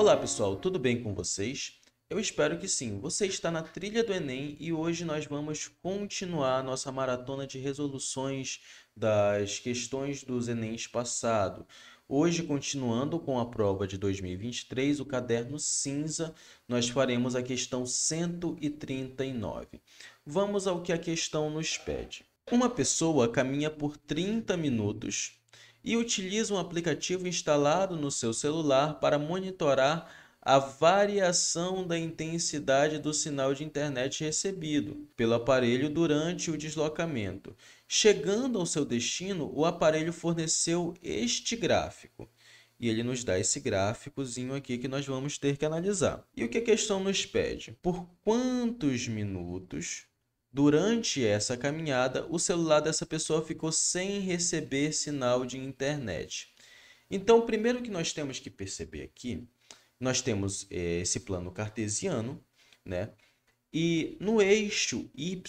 Olá pessoal, tudo bem com vocês? Eu espero que sim. Você está na trilha do Enem e hoje nós vamos continuar nossa maratona de resoluções das questões dos Enems passado. Hoje, continuando com a prova de 2023, o caderno cinza, nós faremos a questão 139. Vamos ao que a questão nos pede. Uma pessoa caminha por 30 minutos e utiliza um aplicativo instalado no seu celular para monitorar a variação da intensidade do sinal de internet recebido pelo aparelho durante o deslocamento. Chegando ao seu destino, o aparelho forneceu este gráfico. E ele nos dá esse gráficozinho aqui que nós vamos ter que analisar. E o que a questão nos pede? Por quantos minutos Durante essa caminhada, o celular dessa pessoa ficou sem receber sinal de internet. Então, primeiro que nós temos que perceber aqui, nós temos eh, esse plano cartesiano, né? E no eixo y,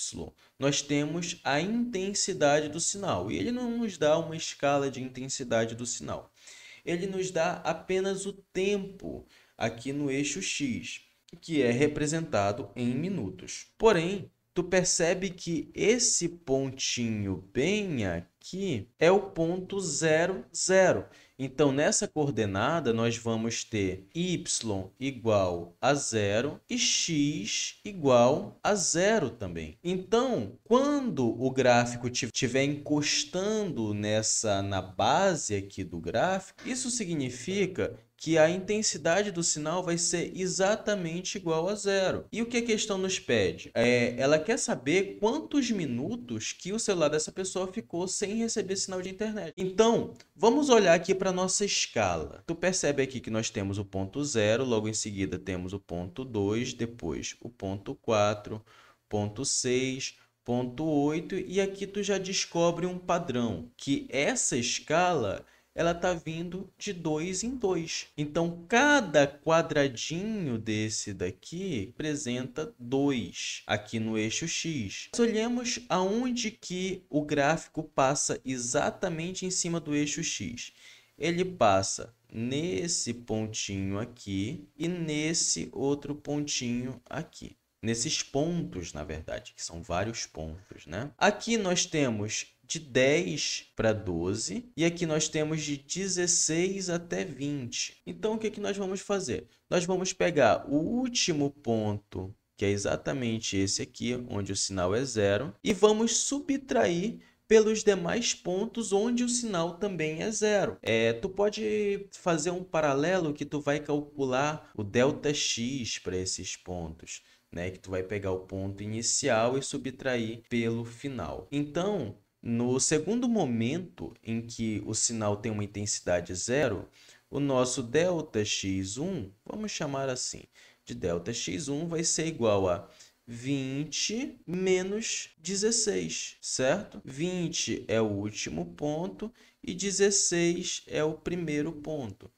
nós temos a intensidade do sinal. E ele não nos dá uma escala de intensidade do sinal. Ele nos dá apenas o tempo aqui no eixo x, que é representado em minutos. Porém, tu percebe que esse pontinho bem aqui é o ponto zero zero. Então, nessa coordenada, nós vamos ter y igual a zero e x igual a zero também. Então, quando o gráfico estiver encostando nessa na base aqui do gráfico, isso significa que a intensidade do sinal vai ser exatamente igual a zero. E o que a questão nos pede? É, ela quer saber quantos minutos que o celular dessa pessoa ficou sem receber sinal de internet. Então, vamos olhar aqui para nossa escala. Tu percebe aqui que nós temos o ponto zero, logo em seguida temos o ponto 2, depois o ponto 4, ponto 6, ponto 8 e aqui tu já descobre um padrão, que essa escala ela está vindo de dois em dois. Então, cada quadradinho desse daqui representa 2 aqui no eixo X. Nós olhemos aonde que o gráfico passa exatamente em cima do eixo X. Ele passa nesse pontinho aqui e nesse outro pontinho aqui. Nesses pontos, na verdade, que são vários pontos, né? Aqui nós temos de 10 para 12 e aqui nós temos de 16 até 20. Então o que, é que nós vamos fazer? Nós vamos pegar o último ponto, que é exatamente esse aqui, onde o sinal é zero, e vamos subtrair pelos demais pontos onde o sinal também é zero. É, tu pode fazer um paralelo que tu vai calcular o delta x para esses pontos, né? Que tu vai pegar o ponto inicial e subtrair pelo final. Então, no segundo momento em que o sinal tem uma intensidade zero, o nosso ΔX1, vamos chamar assim, de ΔX1 vai ser igual a 20 menos 16, certo? 20 é o último ponto e 16 é o primeiro ponto.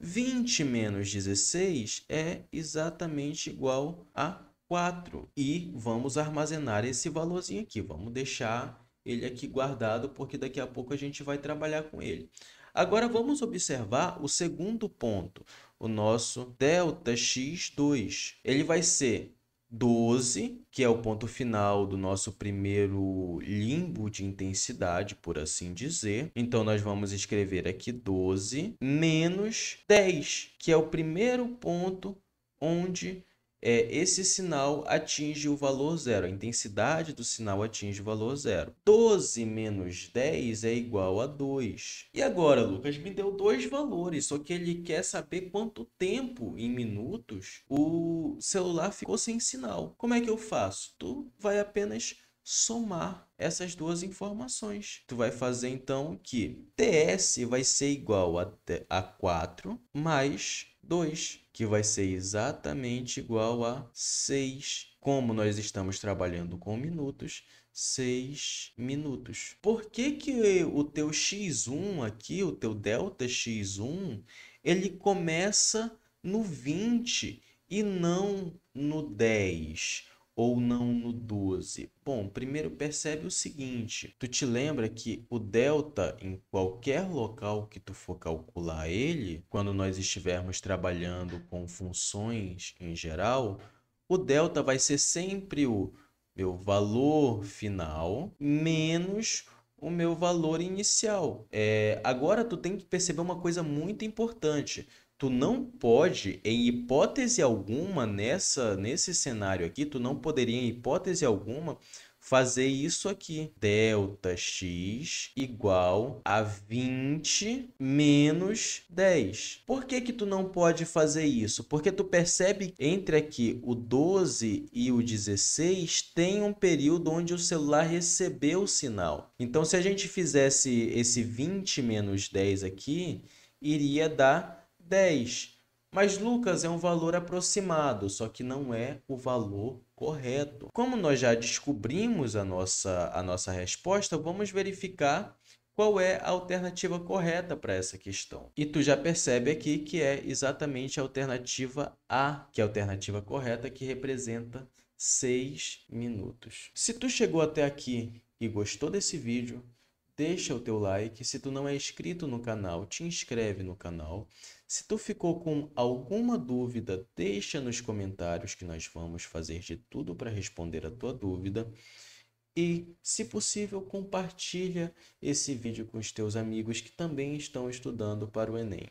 20 menos 16 é exatamente igual a 4. E vamos armazenar esse valorzinho aqui, vamos deixar ele aqui guardado, porque daqui a pouco a gente vai trabalhar com ele. Agora vamos observar o segundo ponto, o nosso ΔX2. Ele vai ser 12, que é o ponto final do nosso primeiro limbo de intensidade, por assim dizer. Então nós vamos escrever aqui 12 menos 10, que é o primeiro ponto onde é, esse sinal atinge o valor zero, a intensidade do sinal atinge o valor zero. 12 menos 10 é igual a 2. E agora, Lucas, me deu dois valores, só que ele quer saber quanto tempo, em minutos, o celular ficou sem sinal. Como é que eu faço? Tu vai apenas somar essas duas informações. Tu vai fazer então que TS vai ser igual a, a 4 mais 2, que vai ser exatamente igual a 6. Como nós estamos trabalhando com minutos, 6 minutos. Por que, que o teu x1 aqui, o teu delta x1, ele começa no 20 e não no 10 ou não no 2? 12. Bom, primeiro percebe o seguinte: tu te lembra que o delta em qualquer local que tu for calcular ele, quando nós estivermos trabalhando com funções em geral, o delta vai ser sempre o meu valor final menos o meu valor inicial. É, agora tu tem que perceber uma coisa muito importante tu não pode, em hipótese alguma, nessa nesse cenário aqui, tu não poderia, em hipótese alguma, fazer isso aqui. Delta x igual a 20 menos 10. Por que que tu não pode fazer isso? Porque tu percebe entre aqui o 12 e o 16 tem um período onde o celular recebeu o sinal. Então, se a gente fizesse esse 20 menos 10 aqui, iria dar 10. Mas Lucas é um valor aproximado, só que não é o valor correto. Como nós já descobrimos a nossa, a nossa resposta, vamos verificar qual é a alternativa correta para essa questão. E tu já percebe aqui que é exatamente a alternativa A, que é a alternativa correta, que representa 6 minutos. Se tu chegou até aqui e gostou desse vídeo, deixa o teu like. Se tu não é inscrito no canal, te inscreve no canal. Se tu ficou com alguma dúvida, deixa nos comentários que nós vamos fazer de tudo para responder a tua dúvida. E, se possível, compartilha esse vídeo com os teus amigos que também estão estudando para o Enem.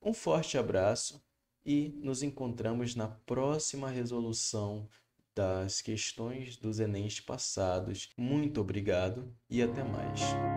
Um forte abraço e nos encontramos na próxima resolução das questões dos Enems passados. Muito obrigado e até mais.